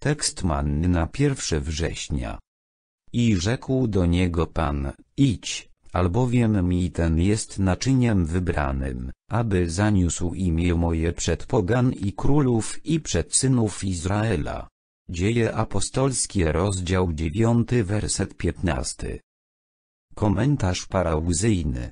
Tekst manny na 1 września. I rzekł do niego Pan, idź, albowiem mi ten jest naczyniem wybranym, aby zaniósł imię moje przed pogan i królów i przed synów Izraela. Dzieje apostolskie rozdział 9 werset 15. Komentarz parauzyjny.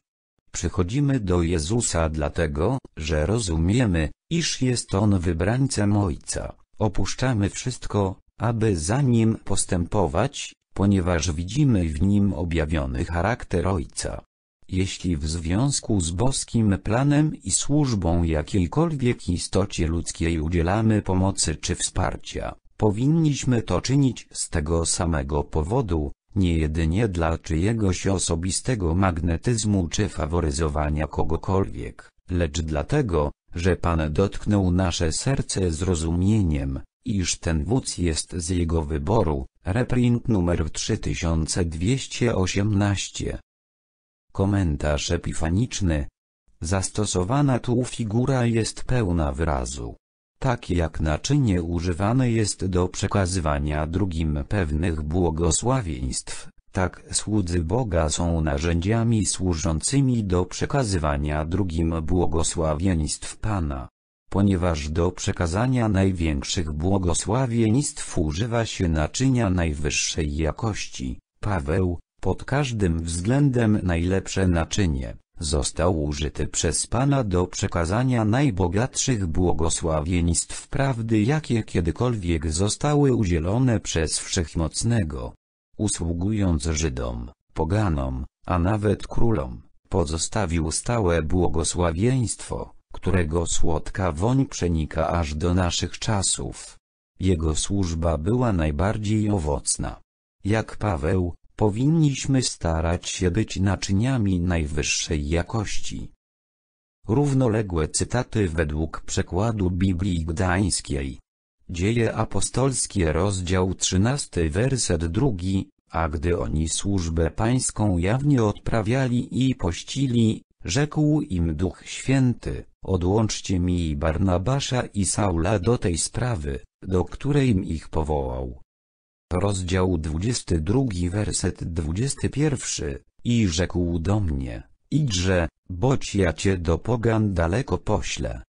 Przychodzimy do Jezusa dlatego, że rozumiemy, iż jest On wybrańcem Ojca. Opuszczamy wszystko, aby za nim postępować, ponieważ widzimy w nim objawiony charakter Ojca. Jeśli w związku z boskim planem i służbą jakiejkolwiek istocie ludzkiej udzielamy pomocy czy wsparcia, powinniśmy to czynić z tego samego powodu, nie jedynie dla czyjegoś osobistego magnetyzmu czy faworyzowania kogokolwiek, lecz dlatego, że Pan dotknął nasze serce zrozumieniem, iż ten wódz jest z jego wyboru, reprint numer 3218. Komentarz epifaniczny. Zastosowana tu figura jest pełna wyrazu. Tak jak naczynie używane jest do przekazywania drugim pewnych błogosławieństw, tak słudzy Boga są narzędziami służącymi do przekazywania drugim błogosławieństw Pana. Ponieważ do przekazania największych błogosławieństw używa się naczynia najwyższej jakości, Paweł, pod każdym względem najlepsze naczynie, został użyty przez Pana do przekazania najbogatszych błogosławieństw prawdy jakie kiedykolwiek zostały udzielone przez Wszechmocnego usługując Żydom, poganom, a nawet królom, pozostawił stałe błogosławieństwo, którego słodka woń przenika aż do naszych czasów. Jego służba była najbardziej owocna. Jak Paweł, powinniśmy starać się być naczyniami najwyższej jakości. Równoległe cytaty według przekładu Biblii Gdańskiej Dzieje apostolskie rozdział 13 werset 2, a gdy oni służbę pańską jawnie odprawiali i pościli, rzekł im Duch Święty, odłączcie mi Barnabasza i Saula do tej sprawy, do której ich powołał. Rozdział 22 werset 21, i rzekł do mnie, idźże, boć ja cię do pogan daleko pośle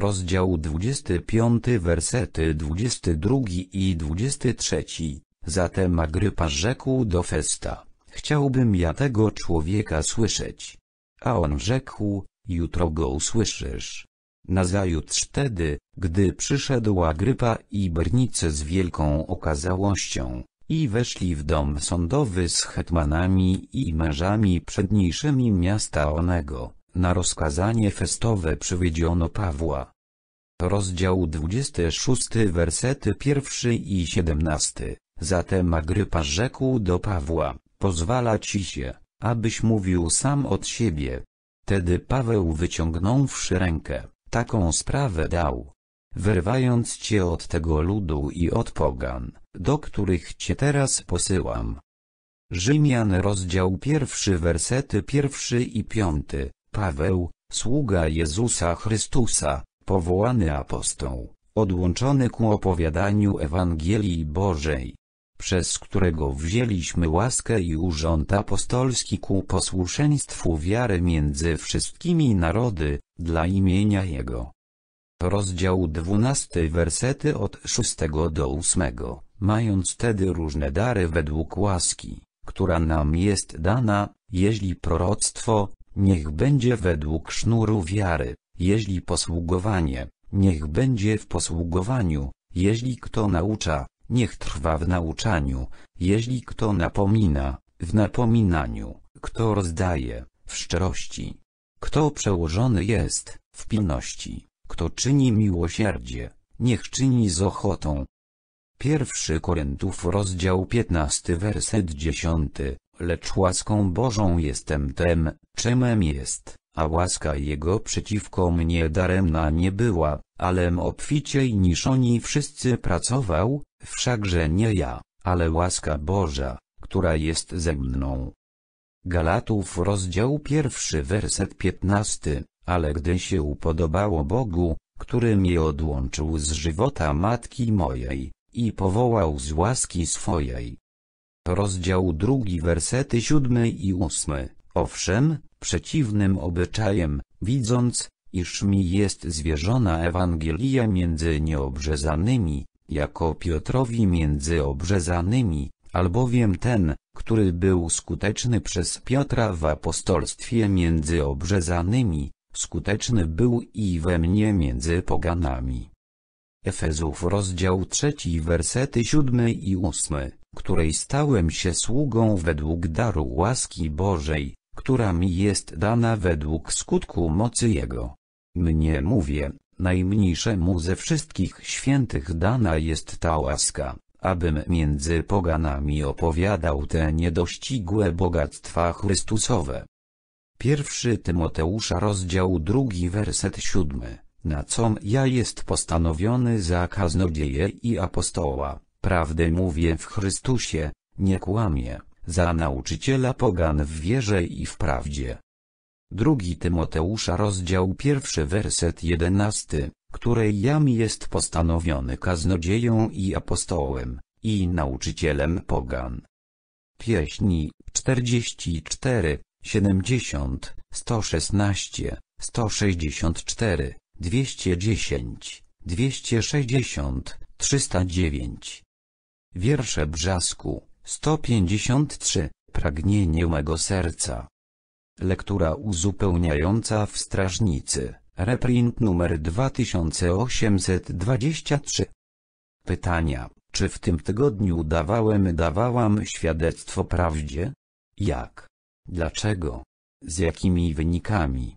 rozdział 25 wersety 22 i 23. Zatem Agrypa rzekł do Festa, chciałbym ja tego człowieka słyszeć. A on rzekł, jutro go usłyszysz. Nazajutrz wtedy, gdy przyszedł Agrypa i Bernice z wielką okazałością, i weszli w dom sądowy z hetmanami i mężami przedniejszymi miasta onego, na rozkazanie festowe przywiedziono Pawła. Rozdział 26 wersety 1 i 17 Zatem Agrypa rzekł do Pawła, pozwala ci się, abyś mówił sam od siebie. Tedy Paweł wyciągnąwszy rękę, taką sprawę dał. Wyrwając cię od tego ludu i od pogan, do których cię teraz posyłam. Rzymian rozdział pierwszy wersety pierwszy i piąty, Paweł, sługa Jezusa Chrystusa, powołany apostoł, odłączony ku opowiadaniu Ewangelii Bożej, przez którego wzięliśmy łaskę i urząd apostolski ku posłuszeństwu wiary między wszystkimi narody, dla imienia Jego. Rozdział 12 wersety od 6 do 8, mając tedy różne dary według łaski, która nam jest dana, jeśli proroctwo, niech będzie według sznuru wiary, jeśli posługowanie, niech będzie w posługowaniu, jeśli kto naucza, niech trwa w nauczaniu, jeśli kto napomina, w napominaniu, kto rozdaje, w szczerości. Kto przełożony jest, w pilności, kto czyni miłosierdzie, niech czyni z ochotą. Pierwszy Koryntów rozdział 15 werset 10 lecz łaską Bożą jestem tem, czemem jest, a łaska Jego przeciwko mnie daremna nie była, alem obficiej niż oni wszyscy pracował, wszakże nie ja, ale łaska Boża, która jest ze mną. Galatów rozdział pierwszy werset piętnasty, ale gdy się upodobało Bogu, który mnie odłączył z żywota matki mojej, i powołał z łaski swojej, Rozdział drugi wersety siódmy i ósmy. Owszem, przeciwnym obyczajem, widząc, iż mi jest zwierzona Ewangelia między nieobrzezanymi, jako Piotrowi między obrzezanymi, albowiem ten, który był skuteczny przez Piotra w apostolstwie między obrzezanymi, skuteczny był i we mnie między poganami. Efezów rozdział trzeci wersety siódmy i ósmy której stałem się sługą według daru łaski Bożej, która mi jest dana według skutku mocy Jego. Mnie mówię, najmniejszemu ze wszystkich świętych dana jest ta łaska, abym między poganami opowiadał te niedościgłe bogactwa Chrystusowe. Pierwszy Tymoteusza rozdział drugi werset siódmy, na com ja jest postanowiony za kaznodzieje i apostoła Prawdę mówię w Chrystusie, nie kłamie, za nauczyciela pogan w wierze i w prawdzie. Drugi Tymoteusza rozdział pierwszy werset jedenasty, której jam jest postanowiony kaznodzieją i apostołem, i nauczycielem pogan. Pieśni 44, 70, 116, 164, 210, 260, 309, Wiersze Brzasku, 153, Pragnienie mego serca. Lektura uzupełniająca w Strażnicy, reprint numer 2823. Pytania, czy w tym tygodniu dawałem dawałam świadectwo prawdzie? Jak? Dlaczego? Z jakimi wynikami?